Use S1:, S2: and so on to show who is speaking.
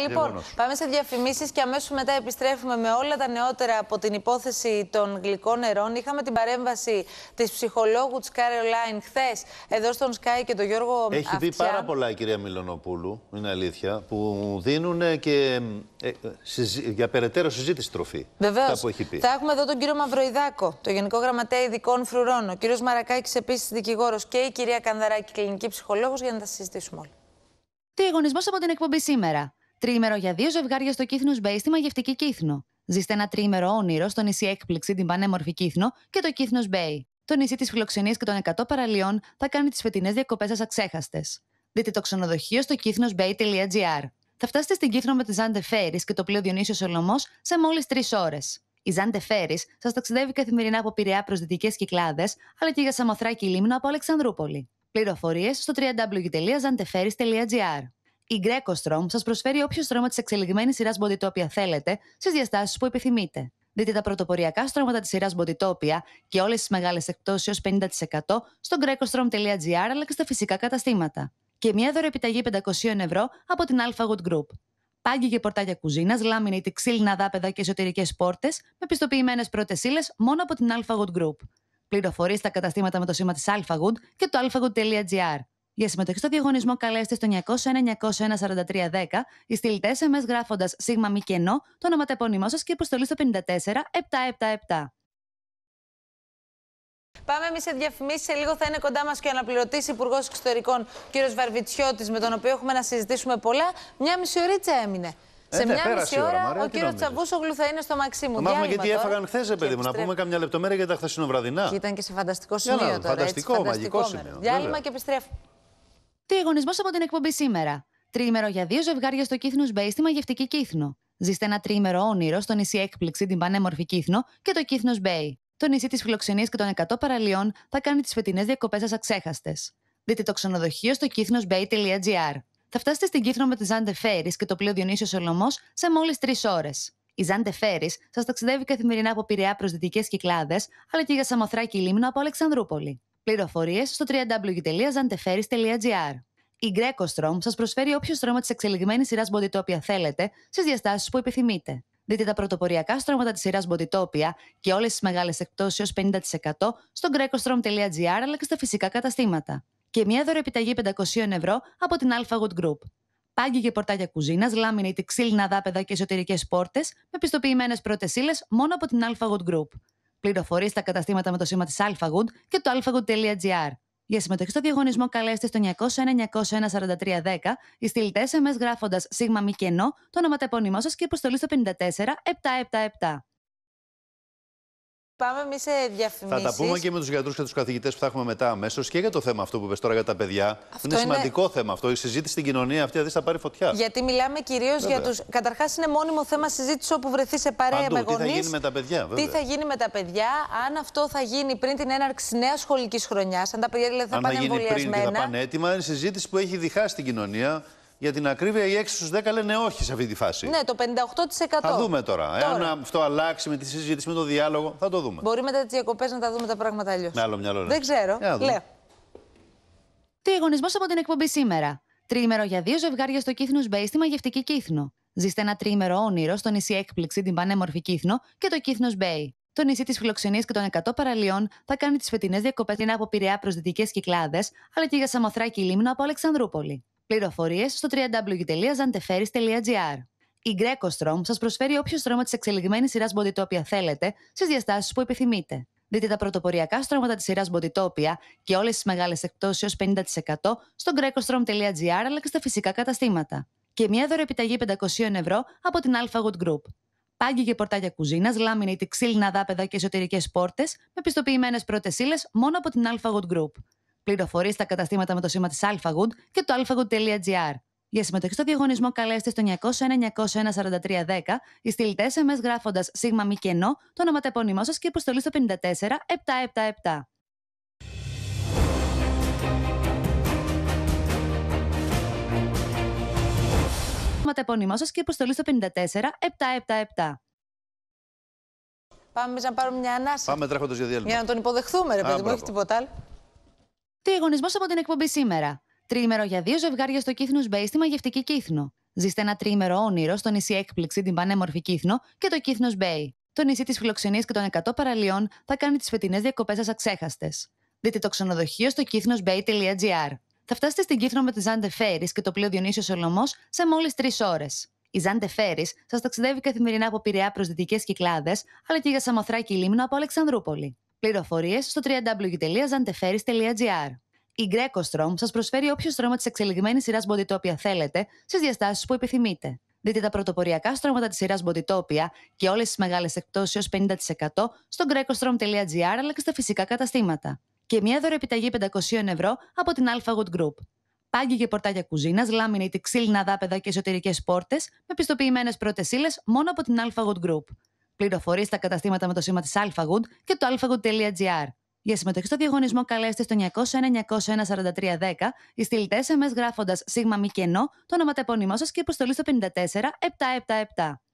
S1: Λοιπόν, πάμε σε διαφημίσεις και αμέσως μετά επιστρέφουμε με όλα τα νεότερα από την υπόθεση των γλυκών νερών. Είχαμε την παρέμβαση της ψυχολόγου της Κάρολάιν χθες εδώ στον Sky και τον Γιώργο Έχει πει δει πάρα
S2: πολλά η κυρία Μιλονοπούλου, είναι αλήθεια, που δίνουν και ε, ε για περαιτέρω συζήτηση τροφή. Βεβαίως. Θα
S1: έχουμε εδώ τον κύριο Μαυροϊδάκο, το Γενικό Γραμματέα Ειδικών Φρουρών, ο κύριος Μαρακάκης επίσης δικηγόρος και η κυρία Κανδαράκη, κλινική ψυχολόγος, για να τα συζητήσουμε όλοι.
S3: Τι αγωνισμός από την εκπομπή σήμερα. Τρίμερο για δύο ζευγάρια στο κύθνο Μπέι στη μαγευτική Κύθνο. Ζήστε ένα τρίμερο όνειρο στο νησί Έκπληξη, την πανέμορφη Κύθνο και το Κύθνο Μπέι. Το νησί της φιλοξενίας και των 100 παραλίων θα κάνει τις φετινές διακοπές σας αξέχαστες. Δείτε το ξενοδοχείο στο κύθνοσbay.gr. Θα φτάσετε στην Κύθνο με τη Ζάντε Φέρι και το πλοίο Διονύσιος Σολομό σε μόλις 3 ώρες. Η Ζάντε Φέρι σας ταξιδεύει καθημερινά από πειραιά προς δυτικές κυκλάδες, αλλά και για σαμοθράκι λίμνο από Αλεξανδρούπολη. Πληροφορίες στο www.zanteferis.gr. Η Greco Strom σας προσφέρει όποιος στρώμα της εξελιγμένης σειράς μοντιτόπια θέλετε στις διαστάσεις που επιθυμείτε. Δείτε τα πρωτοποριακά στρώματα της σειράς Boditopia και όλες τις μεγάλες εκπτώσεις ω 50% στο grecostrom.gr αλλά και στα φυσικά καταστήματα. Και μια δωρεπιταγή 500 ευρώ από την Alpha Good Group. Πάγκοι και πορτάκια κουζίνας, λάμινη, ξύλινα δάπεδα και εσωτερικές πόρτες με πιστοποιημένες πρώτες ύλες μόνο από την Alpha Group. Πληροφορεί στα καταστήματα με το σήμα της Alpha και το alphagood.gr. Για συμμετοχή στο διαγωνισμό καλέστε στο 901 901 4310 ή στείλτε SMS γράφοντας σίγμα μη κενό το όνομα ονοματεπώνυμό σας και αποστολή στο 54-777.
S1: Πάμε εμείς σε διαφημίσεις. Σε λίγο θα είναι κοντά μας και ο αναπληρωτής Υπουργός Εξωτερικών, κ. Βαρβιτσιώτης, με τον οποίο έχουμε να συζητήσουμε πολλά. Μια μισή ωρίτσα έμεινε. Ε, σε ναι, μια μισή ώρα, ο κύριο Τσαβούσογλου θα είναι στο μαξί μου. Μάθαμε γιατί έφαγαν
S2: χθες, παιδί μου. Να πούμε καμιά λεπτομέρεια για τα χθεσινοβραδινά. Και
S1: ήταν και σε φανταστικό σημείο τώρα. Φανταστικό, μαγικό σημείο. Διάλειμμα
S2: και
S3: διαγωνισμό από την εκπομπή σήμερα. Τρίμερο για δύο ζευγάρια στο Κύθνου Μπέι στη μαγευτική Κύθνο. Ζήστε ένα τρίμερο όνειρο στο νησί Έκπληξη, την πανέμορφη Κύθνο και το Κύθνο Μπέι. Το νησί της φιλοξενίας και των 100 παραλίων θα κάνει τις φετινές διακοπές σας αξέχαστες. Δείτε το ξενοδοχείο στο kithnosbay.gr. Θα φτάσετε στην Κύθνο με τη Ζάντε Φέρι και το πλοίο Διονύσιο Σολομό σε μόλις 3 ώρες. Η Ζάντε Φέρι σας ταξιδεύει καθημερινά από πειραιά προς δυτικές κυκλάδες, αλλά και για σαμοθράκι λίμνο από Αλεξανδρούπολη. Πληροφορίες στο www.zanteferis.gr Η Greco Strom σας προσφέρει όποιο στρώμα της εξελιγμένης σειράς Bodytopia θέλετε στις διαστάσεις που επιθυμείτε. Δείτε τα πρωτοποριακά στρώματα της σειράς Bodytopia και όλες τις μεγάλες εκπτώσεις ω 50% στο grecostrom.gr αλλά και στα φυσικά καταστήματα. Και μια δωρεάν επιταγή 500 ευρώ από την Alpha Good Group. Πάγκοι και πορτάκια κουζίνας, τη ξύλινα δάπεδα και εσωτερικές πόρτες με πιστοποιημένες πρώτες ύλες μόνο από την Alpha Good Group. Πληροφορίες στα καταστήματα με το σήμα της AlphaGood και το alphagood.gr. Για συμμετοχή στο διαγωνισμό καλέστε στο 901 901 4310 ή στείλτε SMS γράφοντας σίγμα μη κενό το όνομα τεπώνυμό σας και υποστολή στο 54777.
S1: Πάμε εμείς σε διαφημίσεις. Θα τα πούμε και
S2: με τους γιατρούς και τους καθηγητές που θα έχουμε μετά αμέσως και για το θέμα αυτό που είπες τώρα για τα παιδιά. είναι, είναι σημαντικό θέμα αυτό. Η συζήτηση στην κοινωνία αυτή δεν δηλαδή, θα πάρει φωτιά.
S1: Γιατί μιλάμε κυρίως για τους. Καταρχάς, είναι μόνιμο θέμα συζήτηση όπου βρεθείς σε παρέα Παντού, με γονεί. Τι θα γίνει με τα παιδιά, βέβαια. Τι θα γίνει με τα παιδιά, αν αυτό θα γίνει πριν την έναρξη νέας σχολικής χρονιάς, αν τα παιδιά δηλαδή, θα αν πάνε εμβολιασμένα. Αν θα πάνε
S2: έτοιμα, είναι συζήτηση που έχει διχάσει την κοινωνία. Για την ακρίβεια, οι 6 στου 10 λένε όχι σε αυτή τη φάση. Ναι,
S1: το 58%. Θα δούμε ε,
S2: τώρα. Αν αυτό αλλάξει με τη συζήτηση, με το διάλογο, θα το δούμε.
S1: Μπορεί μετά τις διακοπές να τα δούμε τα πράγματα αλλιώς. Με άλλο
S2: μυαλό, ναι. Δεν ξέρω. Λέω.
S3: Τριγωνισμό από την εκπομπή σήμερα. Τρίμερο για δύο ζευγάρια στο Κίθνου Μπέι στη μαγευτική Κύθνο. Ζήστε ένα τρίμερο όνειρο στο νησί Έκπληξη, την πανέμορφη Κύθνο και το Κίθνου Μπέι. Το νησί της Φιλοξενίας και των 100 παραλίων θα κάνει τις φετινές διακοπές από Πειραιά προ δυτικέ κυκλάδες, αλλά και για Σαμοθράκη Λίμνο από Αλεξανδρούπολη. Πληροφορίες στο www.zanteferis.gr Η Greco Strom σας προσφέρει όποιο στρώμα της εξελιγμένης σειράς Bodytopia θέλετε στις διαστάσεις που επιθυμείτε. Δείτε τα πρωτοποριακά στρώματα της σειράς Bodytopia και όλες τις μεγάλες εκπτώσεις έως 50% στο grecostrom.gr αλλά και στα φυσικά καταστήματα. Και μια δωρεπιταγή 500 ευρώ από την Alpha Good Group. Πάγκοι και πορτάκια κουζίνας, λάμινη, ξύλινα δάπεδα και εσωτερικές πόρτες με πιστοποιημένες πρώτες ύλες μόνο από την Alpha Good Group. Πληροφορίες στα καταστήματα με το σήμα της Alphagood και το alphagood.gr. Για συμμετοχή στο διαγωνισμό καλέστε στο 901 901 4310 ή στείλτε SMS γράφοντα σίγμα μη κενό το ονοματεπώνυμό σα και υποστολή στο 54 54-777. ονοματεπώνυμό σα και αποστολή στο 54, 54-777.
S1: Πάμε να πάρουμε μια
S2: ανάσα. Πάμε τρέχοντα για διάλειμμα. Για να τον
S3: υποδεχθούμε, ρε παιδί μου, όχι τίποτα άλλο. Διαγωνισμός από την εκπομπή σήμερα. Τρίμερο για δύο ζευγάρια στο Κύθνου Μπέι στη μαγευτική Κύθνο. Ζήστε ένα τρίμερο όνειρο στο νησί Έκπληξη, την πανέμορφη Κύθνο και το Κύθνο Μπέι. Το νησί της φιλοξενίας και των 100 παραλίων θα κάνει τις φετινές διακοπές σας αξέχαστες. Δείτε το ξενοδοχείο στο kythnosbay.gr. Θα φτάσετε στην Κύθνο με τη Ζάντε Φέρις και το πλοίο Διονύσιος Σολομό σε μόλις 3 ώρες. Η Ζάντε Φέρις σας ταξιδεύει καθημερινά από πειραιά προς δυτικές κυκλάδες, αλλά και για σαμοθράκι λίμνο από Αλεξανδρούπολη. Πληροφορίες στο www.zanteferis.gr Η Greco Strom σας προσφέρει όποιο στρώμα της εξελιγμένης σειράς Boditopia θέλετε στις διαστάσεις που επιθυμείτε. Δείτε τα πρωτοποριακά στρώματα της σειράς Boditopia και όλες τις μεγάλες εκπτώσεις ως 50% στο grecostrom.gr αλλά και στα φυσικά καταστήματα. Και μια επιταγή 500 ευρώ από την Alpha Good Group. Πάγκη και πορτάκια κουζίνας, τη ξύλινα δάπεδα και εσωτερικές πόρτες με πιστοποιημένες πρώτες ύλες μόνο από την Alpha Good Group. Πληροφορίες στα καταστήματα με το σήμα της AlphaGood και το alphagood.gr. Για συμμετοχή στο διαγωνισμό καλέστε στο 901 901 4310 ή στείλτε SMS γράφοντα σίγμα μη κενό το τεπώνυμό σας και υποστολή στο 54777.